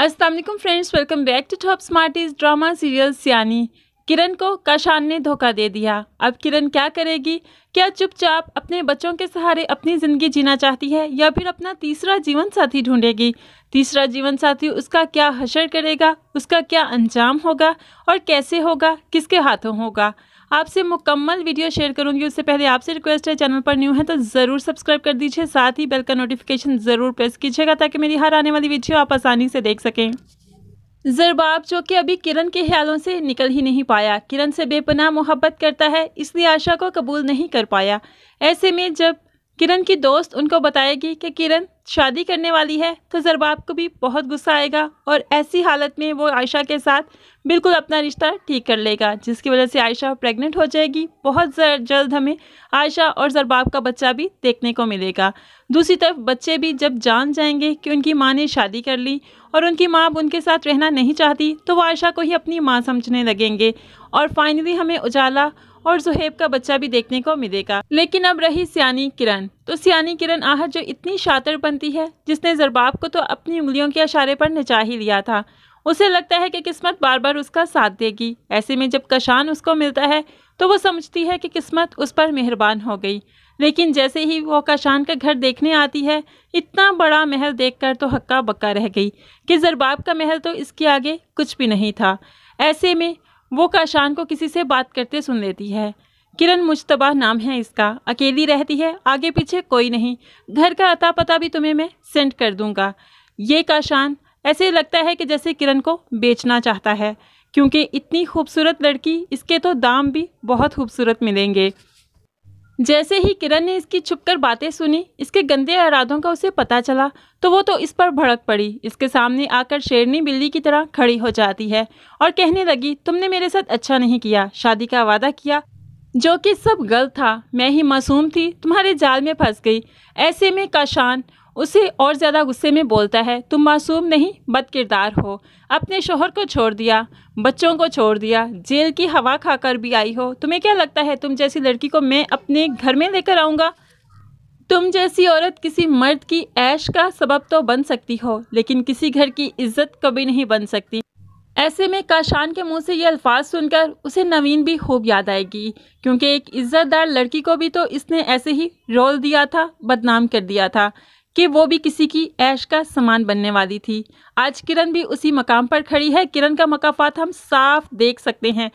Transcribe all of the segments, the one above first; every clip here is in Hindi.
Aslam friends welcome back to top smarties drama serial सियानी किरण को काशान ने धोखा दे दिया अब किरण क्या करेगी क्या चुपचाप अपने बच्चों के सहारे अपनी ज़िंदगी जीना चाहती है या फिर अपना तीसरा जीवन साथी ढूंढेगी तीसरा जीवन साथी उसका क्या हशर करेगा उसका क्या अंजाम होगा और कैसे होगा किसके हाथों होगा आपसे मुकम्मल वीडियो शेयर करूँगी उससे पहले आपसे रिक्वेस्ट है चैनल पर न्यू है तो ज़रूर सब्सक्राइब कर दीजिए साथ ही बेल का नोटिफिकेशन ज़रूर प्रेस कीजिएगा ताकि मेरी हर आने वाली वीडियो आप आसानी से देख सकें जरबाब जो कि अभी किरण के ख्यालों से निकल ही नहीं पाया किरण से बेपनाह मोहब्बत करता है इसलिए आशा को कबूल नहीं कर पाया ऐसे में जब किरण की दोस्त उनको बताएगी कि किरण शादी करने वाली है तो जरबाब को भी बहुत गुस्सा आएगा और ऐसी हालत में वो आयशा के साथ बिल्कुल अपना रिश्ता ठीक कर लेगा जिसकी वजह से आयशा प्रेग्नेंट हो जाएगी बहुत जल्द हमें आयशा और जरबाब का बच्चा भी देखने को मिलेगा दूसरी तरफ बच्चे भी जब जान जाएंगे कि उनकी माँ ने शादी कर ली और उनकी माँ उनके साथ रहना नहीं चाहती तो वो आयशा को ही अपनी माँ समझने लगेंगे और फाइनली हमें उजाला और जुहेब का बच्चा भी देखने को मिलेगा लेकिन अब रही सियानी किरण तो सियानी किरण आह जो इतनी शातर बनती है जिसने जरबाब को तो अपनी उंगलियों के इशारे पर नचा ही लिया था उसे लगता है कि किस्मत बार बार उसका साथ देगी ऐसे में जब कशान उसको मिलता है तो वो समझती है कि किस्मत उस पर मेहरबान हो गई लेकिन जैसे ही वो कशान का घर देखने आती है इतना बड़ा महल देखकर तो हक्का बक्का रह गई कि जरबाब का महल तो इसके आगे कुछ भी नहीं था ऐसे में वो काशान को किसी से बात करते सुन लेती है किरण मुश्तबा नाम है इसका अकेली रहती है आगे पीछे कोई नहीं घर का अता पता भी तुम्हें मैं सेंड कर दूंगा ये काशान ऐसे लगता है कि जैसे किरण को बेचना चाहता है क्योंकि इतनी खूबसूरत लड़की इसके तो दाम भी बहुत खूबसूरत मिलेंगे जैसे ही किरण ने इसकी छुपकर बातें सुनी इसके गंदे इरादों का उसे पता चला तो वो तो इस पर भड़क पड़ी इसके सामने आकर शेरनी बिल्ली की तरह खड़ी हो जाती है और कहने लगी तुमने मेरे साथ अच्छा नहीं किया शादी का वादा किया जो कि सब गलत था मैं ही मासूम थी तुम्हारे जाल में फंस गई ऐसे में काशान उसे और ज़्यादा गुस्से में बोलता है तुम मासूम नहीं बद किरदार हो अपने शोहर को छोड़ दिया बच्चों को छोड़ दिया जेल की हवा खाकर भी आई हो तुम्हें क्या लगता है तुम जैसी लड़की को मैं अपने घर में लेकर आऊँगा तुम जैसी औरत किसी मर्द की ऐश का सबब तो बन सकती हो लेकिन किसी घर की इज्जत कभी नहीं बन सकती ऐसे में काशान के मुंह से ये अल्फाज सुनकर उसे नवीन भी खूब याद आएगी क्योंकि एक इज़्ज़तदार लड़की को भी तो इसने ऐसे ही रोल दिया था बदनाम कर दिया था कि वो भी किसी की ऐश का सामान बनने वाली थी आज किरण भी उसी मकाम पर खड़ी है किरण का मकाफात हम साफ देख सकते हैं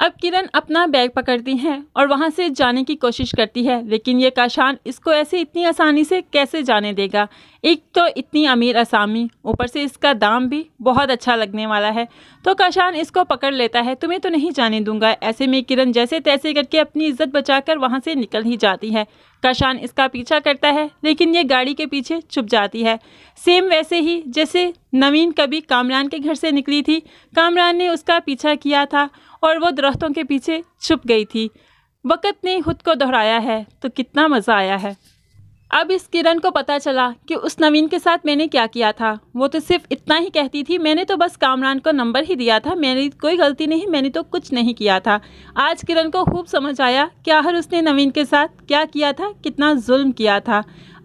अब किरण अपना बैग पकड़ती है और वहाँ से जाने की कोशिश करती है लेकिन ये काशान इसको ऐसे इतनी आसानी से कैसे जाने देगा एक तो इतनी अमीर असामी ऊपर से इसका दाम भी बहुत अच्छा लगने वाला है तो काशान इसको पकड़ लेता है तुम्हें तो नहीं जाने दूंगा ऐसे में किरण जैसे तैसे करके अपनी इज्जत बचाकर वहाँ से निकल ही जाती है काशान इसका पीछा करता है लेकिन ये गाड़ी के पीछे छुप जाती है सेम वैसे ही जैसे नवीन कभी कामरान के घर से निकली थी कामरान ने उसका पीछा किया था और वो दरख्तों के पीछे छुप गई थी वक़्त ने खुद को दोहराया है तो कितना मज़ा आया है अब इस किरण को पता चला कि उस नवीन के साथ मैंने क्या किया था वो तो सिर्फ इतना ही कहती थी मैंने तो बस कामरान को नंबर ही दिया था मैंने कोई गलती नहीं मैंने तो कुछ नहीं किया था आज किरण को खूब समझ आया कि आखिर उसने नवीन के साथ क्या किया था कितना जुल्म किया था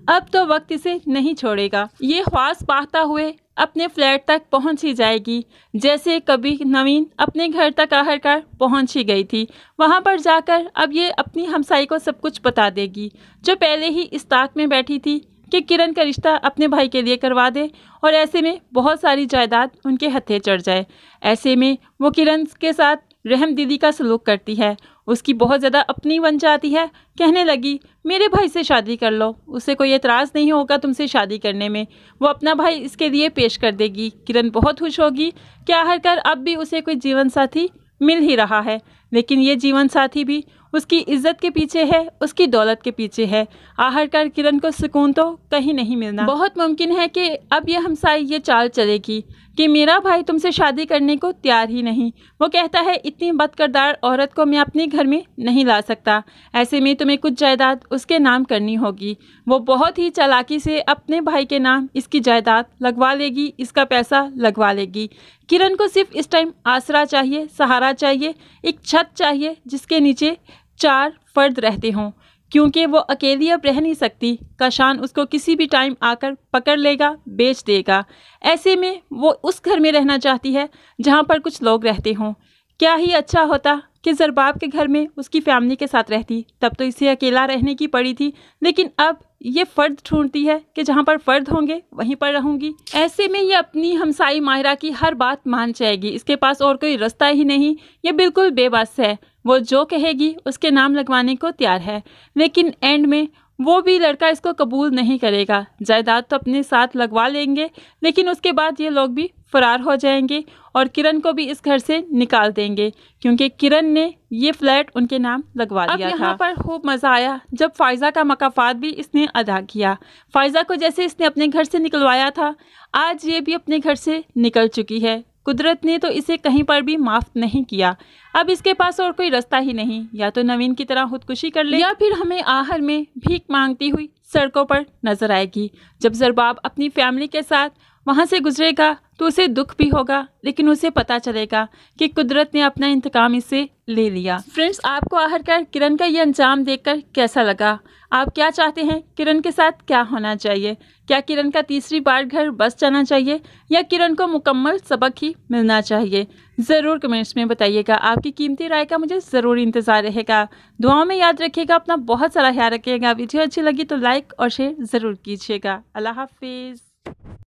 अब तो वक्त इसे नहीं छोड़ेगा ये ख्वास पाता हुए अपने फ्लैट तक पहुंच ही जाएगी जैसे कभी नवीन अपने घर तक आखिरकार पहुँच ही गई थी वहां पर जाकर अब ये अपनी हमसाई को सब कुछ बता देगी जो पहले ही इस ताक में बैठी थी कि किरण का रिश्ता अपने भाई के लिए करवा दे और ऐसे में बहुत सारी जायदाद उनके हथे चढ़ जाए ऐसे में वो किरण के साथ रहम दीदी का सलूक करती है उसकी बहुत ज़्यादा अपनी बन जाती है कहने लगी मेरे भाई से शादी कर लो उसे कोई एतराज़ नहीं होगा तुमसे शादी करने में वो अपना भाई इसके लिए पेश कर देगी किरण बहुत खुश होगी कि कर अब भी उसे कोई जीवन साथी मिल ही रहा है लेकिन ये जीवन साथी भी उसकी इज्जत के पीछे है उसकी दौलत के पीछे है कर किरण को सुकून तो कहीं नहीं मिलना बहुत मुमकिन है कि अब यह हमसाई ये चाल चलेगी कि मेरा भाई तुमसे शादी करने को तैयार ही नहीं वो कहता है इतनी बदकरदार औरत को मैं अपने घर में नहीं ला सकता ऐसे में तुम्हें कुछ जायदाद उसके नाम करनी होगी वो बहुत ही चालाकी से अपने भाई के नाम इसकी जायदाद लगवा लेगी इसका पैसा लगवा लेगी किरण को सिर्फ इस टाइम आसरा चाहिए सहारा चाहिए एक छत चाहिए जिसके नीचे चार फर्द रहते हों क्योंकि वो अकेली अब रह नहीं सकती काशान उसको किसी भी टाइम आकर पकड़ लेगा बेच देगा ऐसे में वो उस घर में रहना चाहती है जहाँ पर कुछ लोग रहते हों क्या ही अच्छा होता कि जरबाब के घर में उसकी फैमिली के साथ रहती तब तो इसे अकेला रहने की पड़ी थी लेकिन अब ये फ़र्द ढूंढती है कि जहाँ पर फ़र्द होंगे वहीं पर रहूँगी ऐसे में ये अपनी हमसाई माहिरा की हर बात मान जाएगी इसके पास और कोई रास्ता ही नहीं ये बिल्कुल बेबस है वो जो कहेगी उसके नाम लगवाने को तैयार है लेकिन एंड में वो भी लड़का इसको कबूल नहीं करेगा जायदाद तो अपने साथ लगवा लेंगे लेकिन उसके बाद ये लोग भी फरार हो जाएंगे और किरण को भी इस घर से निकाल देंगे क्योंकि किरण ने ये फ्लैट उनके नाम लगवा दिया अब यहाँ पर खूब मज़ा आया जब फ़ायज़ा का मकाफात भी इसने अदा किया फ़ायज़ा को जैसे इसने अपने घर से निकलवाया था आज ये भी अपने घर से निकल चुकी है कुदरत ने तो इसे कहीं पर भी माफ़ नहीं किया अब इसके पास और कोई रास्ता ही नहीं या तो नवीन की तरह खुदकुशी कर ले या फिर हमें आहर में भीख मांगती हुई सड़कों पर नजर आएगी जब जरबाब अपनी फैमिली के साथ वहाँ से गुजरेगा तो उसे दुख भी होगा लेकिन उसे पता चलेगा कि कुदरत ने अपना इंतकाम इसे ले लिया फ्रेंड्स आपको आहर कर किरण का ये अंजाम देखकर कैसा लगा आप क्या चाहते हैं किरण के साथ क्या होना चाहिए क्या किरण का तीसरी बार घर बस जाना चाहिए या किरण को मुकम्मल सबक ही मिलना चाहिए ज़रूर कमेंट्स में बताइएगा आपकी कीमती राय का मुझे ज़रूर इंतज़ार रहेगा दुआओं में याद रखिएगा अपना बहुत सारा ख्याल रखिएगा वीडियो अच्छी लगी तो लाइक और शेयर ज़रूर कीजिएगा अल्लाह हाफिज़